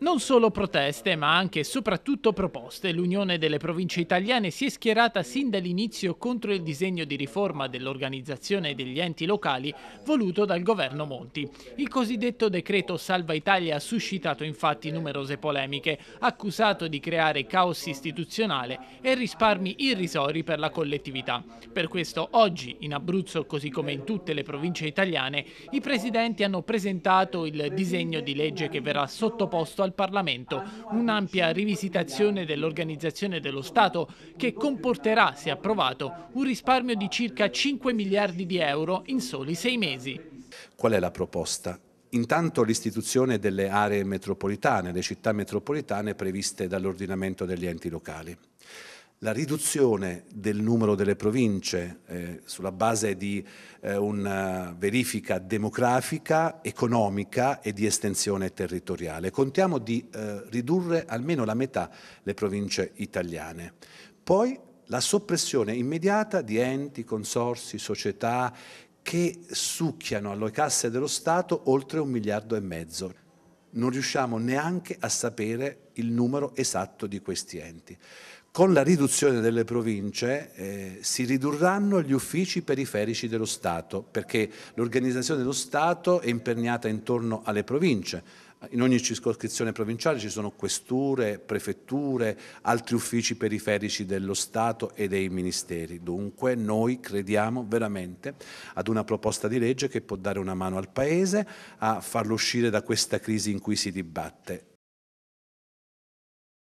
Non solo proteste, ma anche e soprattutto proposte, l'Unione delle Province Italiane si è schierata sin dall'inizio contro il disegno di riforma dell'organizzazione degli enti locali voluto dal governo Monti. Il cosiddetto decreto Salva Italia ha suscitato infatti numerose polemiche, accusato di creare caos istituzionale e risparmi irrisori per la collettività. Per questo oggi, in Abruzzo così come in tutte le province italiane, i presidenti hanno presentato il disegno di legge che verrà sottoposto al dal Parlamento, un'ampia rivisitazione dell'organizzazione dello Stato che comporterà, se approvato, un risparmio di circa 5 miliardi di euro in soli sei mesi. Qual è la proposta? Intanto l'istituzione delle aree metropolitane, le città metropolitane previste dall'ordinamento degli enti locali la riduzione del numero delle province eh, sulla base di eh, una eh, verifica demografica, economica e di estensione territoriale. Contiamo di eh, ridurre almeno la metà le province italiane. Poi la soppressione immediata di enti, consorsi, società che succhiano alle casse dello Stato oltre un miliardo e mezzo. Non riusciamo neanche a sapere il numero esatto di questi enti. Con la riduzione delle province eh, si ridurranno gli uffici periferici dello Stato, perché l'organizzazione dello Stato è imperniata intorno alle province. In ogni circoscrizione provinciale ci sono questure, prefetture, altri uffici periferici dello Stato e dei ministeri. Dunque noi crediamo veramente ad una proposta di legge che può dare una mano al Paese a farlo uscire da questa crisi in cui si dibatte.